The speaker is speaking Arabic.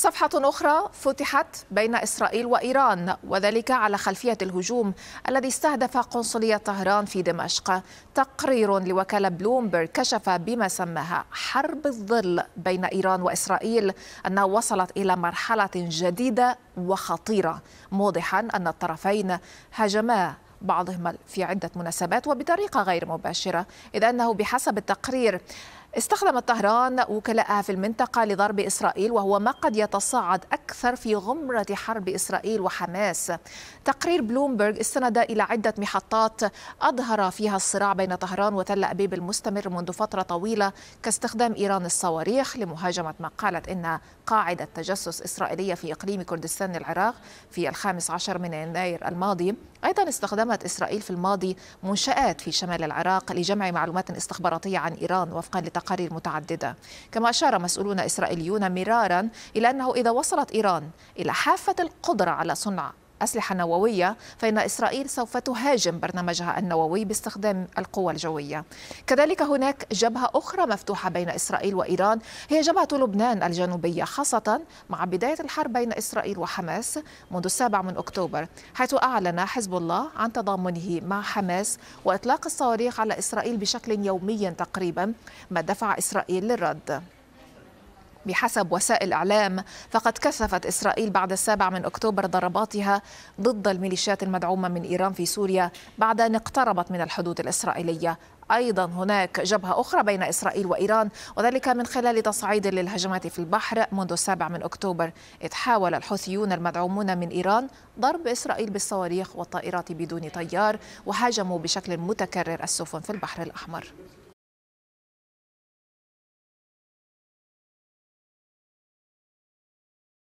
صفحة أخرى فتحت بين إسرائيل وإيران وذلك على خلفية الهجوم الذي استهدف قنصلية طهران في دمشق تقرير لوكالة بلومبرغ كشف بما سماها حرب الظل بين إيران وإسرائيل أنها وصلت إلى مرحلة جديدة وخطيرة موضحا أن الطرفين هاجما بعضهما في عدة مناسبات وبطريقة غير مباشرة إذ أنه بحسب التقرير استخدمت طهران وكلاءها في المنطقة لضرب إسرائيل وهو ما قد يتصاعد أكثر في غمرة حرب إسرائيل وحماس تقرير بلومبرغ استند إلى عدة محطات أظهر فيها الصراع بين طهران وتل أبيب المستمر منذ فترة طويلة كاستخدام إيران الصواريخ لمهاجمة ما قالت إن قاعدة تجسس إسرائيلية في إقليم كردستان العراق في الخامس عشر من يناير الماضي أيضا استخدمت إسرائيل في الماضي منشآت في شمال العراق لجمع معلومات استخباراتية عن إيران وفقا لتقرير تقارير متعددة كما أشار مسؤولون إسرائيليون مرارا إلى أنه إذا وصلت إيران إلى حافة القدرة على صنع أسلحة نووية فإن إسرائيل سوف تهاجم برنامجها النووي باستخدام القوة الجوية كذلك هناك جبهة أخرى مفتوحة بين إسرائيل وإيران هي جبهة لبنان الجنوبية خاصة مع بداية الحرب بين إسرائيل وحماس منذ السابع من أكتوبر حيث أعلن حزب الله عن تضامنه مع حماس وإطلاق الصواريخ على إسرائيل بشكل يومي تقريبا ما دفع إسرائيل للرد بحسب وسائل اعلام فقد كثفت اسرائيل بعد السابع من اكتوبر ضرباتها ضد الميليشيات المدعومه من ايران في سوريا بعد ان اقتربت من الحدود الاسرائيليه ايضا هناك جبهه اخرى بين اسرائيل وايران وذلك من خلال تصعيد للهجمات في البحر منذ السابع من اكتوبر اذ حاول الحوثيون المدعومون من ايران ضرب اسرائيل بالصواريخ والطائرات بدون طيار وهاجموا بشكل متكرر السفن في البحر الاحمر